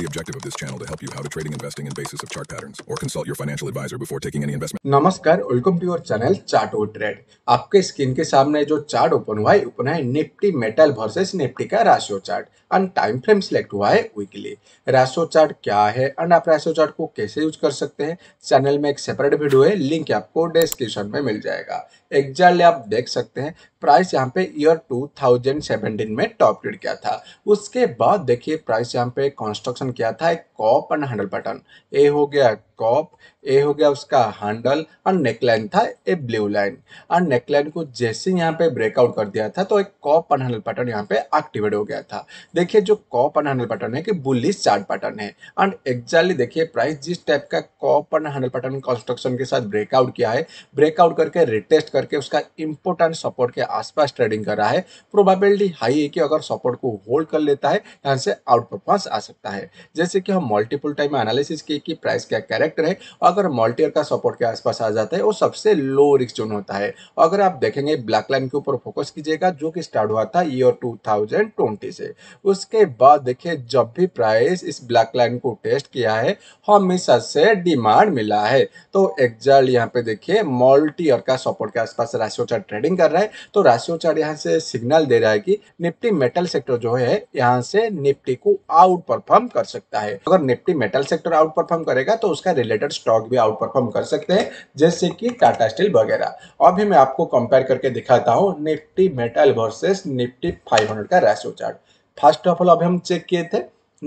The objective of this channel to help you how to trading, investing, and basis of chart patterns, or consult your financial advisor before taking any investment. नमस्कार, welcome to your channel Chart or Trade. आपके screen के सामने जो chart open हुआ है open है Nifty metal versus Nifty का ratio chart and time frame select हुआ है वीकली राशियो चार्ट क्या है एंड आप राशियो चार्ट को कैसे यूज कर सकते हैं चैनल में एक सेपरेट वीडियो है लिंक आपको डिस्क्रिप्शन में मिल जाएगा एग्जैक्टली आप देख सकते हैं प्राइस यहाँ पे ईयर 2017 में टॉप ग्रेड किया था उसके बाद देखिए प्राइस यहाँ पे कंस्ट्रक्शन किया था एक cup and handle pattern A हो गया कॉप ए हो गया उसका हैंडल और नेकलाइन था ए ब्लू लाइन और नेकलाइन को जैसे यहाँ पे ब्रेकआउट कर दिया था तो एक कॉप एंड हैंडल पैटर्न यहाँ पे एक्टिवेट हो गया था देखिए जो कॉप एंड हैंडल पैटर्न है कि बुलिस चार्ट पैटर्न है एंड एक्जैक्टली देखिए प्राइस जिस टाइप का cup and handle pattern construction के साथ ब्रेकआउट किया है ब्रेकआउट करके रिटेस्ट करके उसका इंपोर्टेंट सपोर्ट के आसपास ट्रेडिंग कर रहा है प्रोबेबिलिटी हाई है कि अगर सपोर्ट को होल्ड कर लेता है यहाँ से आउट परफॉर्मेंस आ सकता है जैसे कि हम मल्टीपल टाइम एनालिसिस किए कि प्राइस क्या कैरेक्ट परफेक्ट रहे अगर मॉल्टियर का सपोर्ट के आसपास आ जाता है वो सबसे लो रिस्क जोन होता है अगर आप देखेंगे ब्लैक लाइन के ऊपर फोकस कीजिएगा जो कि स्टार्ट हुआ था ईयर 2020 से उसके बाद देखिए जब भी प्राइस इस ब्लैक लाइन को टेस्ट किया है हमेशा से डिमांड मिला है तो एग्जैक्ट यहाँ पे देखिए मॉल्टियर का सपोर्ट के आसपास राशि चार्ट ट्रेडिंग कर रहा है तो राशि चार्ट यहाँ से सिग्नल दे रहा है कि निफ्टी मेटल सेक्टर जो है यहाँ से निफ्टी को आउट परफॉर्म कर सकता है अगर Nifty metal sector outperform करेगा तो उसका रिलेटेड स्टॉक भी आउट परफॉर्म कर सकते हैं जैसे कि टाटा स्टील वगैरह और भी मैं आपको कंपेयर करके दिखाता हूँ निफ्टी मेटल वर्सेस निफ्टी 500 का ratio chart first of all अभी हम चेक किए थे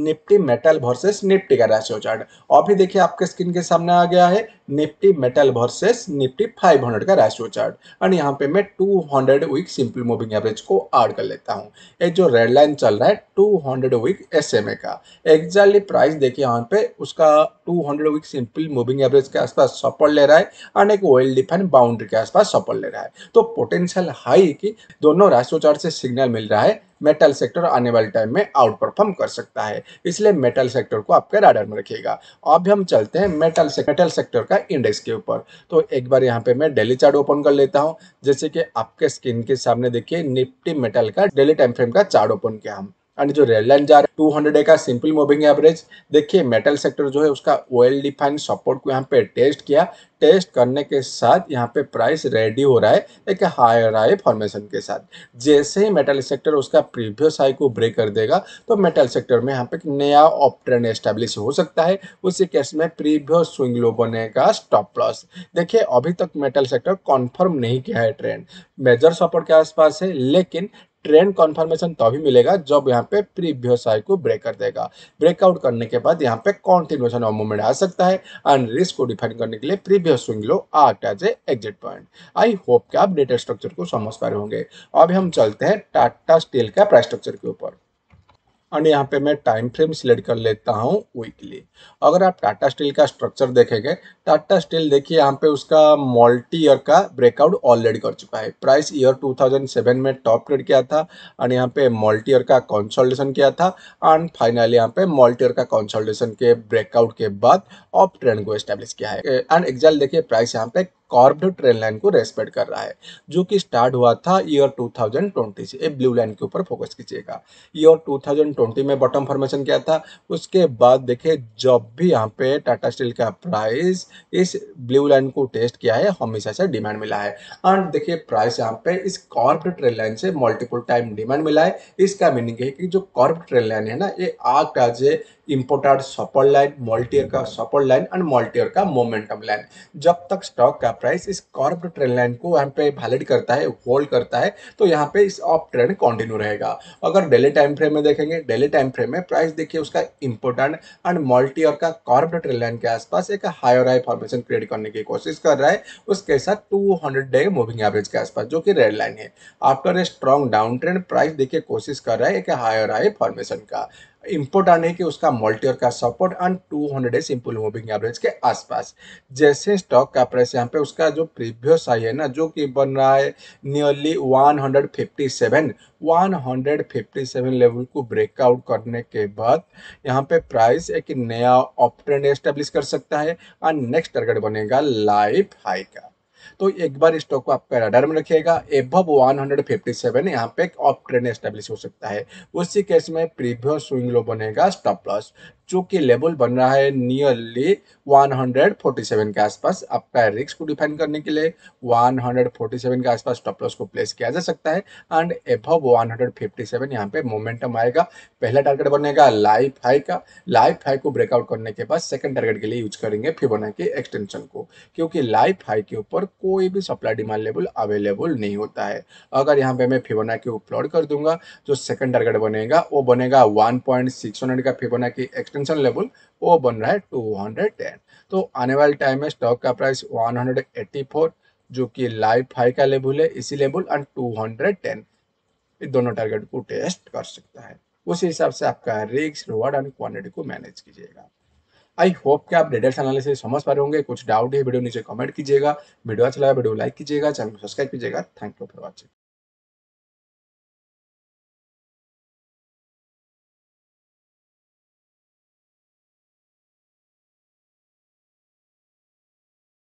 निफ्टी मेटल वर्सेस निफ्टी का रेशियो चार्ट और भी देखिए आपके स्क्रीन के सामने आ गया है निफ्टी मेटल वर्सेस निफ्टी 500 का रेशियो चार्ट एंड यहाँ पे मैं 200 hundred week simple moving average को ऐड कर लेता हूँ ये जो रेड लाइन चल रहा है 200 हंड्रेड वीक एसएमए का एग्जैक्टली प्राइस देखिए यहाँ पे उसका 200 hundred week simple moving average के आसपास सपोर्ट ले रहा है एंड एक वेल डिफाइंड बाउंड्री के आसपास सपोर्ट ले रहा है तो पोटेंशियल हाई की दोनों रेशियो चार्ट से सिग्नल मिल रहा है मेटल सेक्टर आने वाले टाइम में आउट परफॉर्म कर सकता है इसलिए मेटल सेक्टर को आपके राडर में रखिएगा अब हम चलते हैं मेटल से, मेटल सेक्टर का है इंडेक्स के ऊपर तो एक बार यहाँ पे मैं डेली चार्ट ओपन कर लेता हूँ जैसे कि आपके स्क्रीन के सामने देखिए निफ्टी मेटल का डेली टाइम फ्रेम का चार्ट ओपन किया हम एंड जो रेडलाइन जा रहा है 200 डे का सिंपल मूविंग एवरेज देखिए मेटल सेक्टर जो है उसका वेल डिफाइन सपोर्ट को यहाँ पे टेस्ट किया टेस्ट करने के साथ यहाँ पे प्राइस रेडी हो रहा है एक हायर आई फॉर्मेशन के साथ जैसे ही मेटल सेक्टर उसका प्रीवियस हाई को ब्रेक कर देगा तो मेटल सेक्टर में यहाँ पे एक नया ऑप ट्रेंड एस्टेब्लिश हो सकता है उसी केस में प्रीवियस स्विंग लो बनेगा स्टॉप लॉस देखिए अभी तक मेटल सेक्टर कॉन्फर्म नहीं किया है ट्रेंड मेजर सपोर्ट के आसपास है लेकिन ट्रेंड कॉन्फर्मेशन तभी मिलेगा जब यहाँ पे प्रीवियस हाई को ब्रेक कर देगा ब्रेकआउट करने के बाद यहाँ पे कॉन्टिन्यूशन ऑफ मूवमेंट आ सकता है एंड रिस्क को डिफाइन करने के लिए प्रीवियस स्विंग लो आर्ट as a exit point I hope कि आप डेटा स्ट्रक्चर को समझ पा रहे होंगे अभी हम चलते हैं टाटा स्टील का प्राइस स्ट्रक्चर के ऊपर एंड यहाँ पे मैं टाइम फ्रेम सिलेक्ट कर लेता हूँ वीकली अगर आप टाटा स्टील का स्ट्रक्चर देखेंगे टाटा स्टील देखिए यहाँ पे उसका मल्टी ईयर का ब्रेकआउट ऑलरेडी कर चुका है प्राइस ईयर 2007 में टॉप ट्रेड किया था एंड यहाँ पे मल्टी ईयर का कॉन्सल्टेशन किया था एंड फाइनली यहाँ पे मल्टी ईयर का कंसल्टेशन के ब्रेकआउट के बाद ऑफ ट्रेंड को स्टेब्लिश किया है एंड एग्जैक्ट देखिए प्राइस यहाँ पे कॉर्ब्ड ट्रेन लाइन को रेस्पेक्ट कर रहा है जो कि स्टार्ट हुआ था ईयर 2020 से ब्लू लाइन के ऊपर फोकस कीजिएगा ईयर 2020 में बॉटम फॉर्मेशन क्या था उसके बाद देखिए जब भी यहाँ पे टाटा स्टील का प्राइस इस ब्लू लाइन को टेस्ट किया है हमेशा से डिमांड मिला है एंड देखिए प्राइस यहाँ पे इस कॉर्ब ट्रेन लाइन से मल्टीपल टाइम डिमांड मिला है इसका मीनिंग है कि जो कॉर्ब ट्रेन लाइन है ना ये आग का टाजे इम्पोर्टेड सपोर्ट लाइन मल्टीयर का सपोर्ट लाइन एंड मल्टीयर का मोमेंटम लाइन जब तक स्टॉक का प्राइस इस कॉर्प ट्रेंड लाइन को यहाँ पे वैलिड करता है होल्ड करता है तो यहाँ पे इस ऑफ ट्रेंड कंटिन्यू रहेगा अगर डेली टाइम फ्रेम में देखेंगे डेली टाइम फ्रेम में प्राइस देखिए उसका इंपोर्टेंट एंड मल्टी और का कॉर्प ट्रेंड लाइन के आसपास एक हायर हाई फॉर्मेशन क्रिएट करने की कोशिश कर रहा है उसके साथ टू डे मूविंग एवरेज के आसपास जो कि रेड लाइन है after a strong down trend price देखिए कोशिश कर रहा है एक हायर हाई फॉर्मेशन का इम्पोर्ट आने के उसका मॉल्टियर का support and two hundred simple moving average के आसपास जैसे स्टॉक का प्राइस यहाँ पे उसका जो प्रीवियस आई है ना जो कि बन रहा है नियरली 157 157 लेवल को ब्रेकआउट करने के बाद यहाँ पे प्राइस एक नया ऑप्ट्रेंड एस्टेब्लिश कर सकता है एंड नेक्स्ट टारगेट बनेगा लाइफ हाई का तो एक बार स्टॉक को आपका रडार में रखिएगा एभव 157 यहाँ पे एक ऑफ ट्रेंड एस्टेब्लिश हो सकता है उसी केस में प्रीवियस स्विंग लो बनेगा स्टॉप लॉस जो कि लेवल बन रहा है नियरली 147 के आसपास आपका रिस्क को डिफाइन करने के लिए 147 के आसपास टॉप लॉस को प्लेस किया जा सकता है एंड एबव 157 यहाँ पे मोमेंटम आएगा पहला टारगेट बनेगा लाइफ हाई का लाइफ हाई को ब्रेकआउट करने के बाद सेकंड टारगेट के लिए यूज करेंगे फिबोना के एक्सटेंशन को क्योंकि लाइफ हाई के ऊपर कोई भी सप्लाई डिमांड लेवल अवेलेबल नहीं होता है अगर यहाँ पे मैं फिबोना के उपलोड कर दूंगा जो सेकंड टारगेट बनेगा वो बनेगा वन का फिबोना की एक्सटेंशन डिस्क्रिप्शन लेवल वो बन रहा है 210 तो आने वाले टाइम में स्टॉक का प्राइस 184 जो कि लाइफ हाई का लेवल है इसी लेवल एंड 210 दोनों टारगेट को टेस्ट कर सकता है उसी हिसाब से आपका रिक्स रिवॉर्ड एंड क्वान्टिटी को मैनेज कीजिएगा आई होप कि आप डिटेल्स एनालिसिस समझ पा रहे होंगे कुछ डाउट है वीडियो नीचे कमेंट कीजिएगा वीडियो अच्छा लगा वीडियो लाइक कीजिएगा चैनल को सब्सक्राइब कीजिएगा थैंक यू फॉर वॉचिंग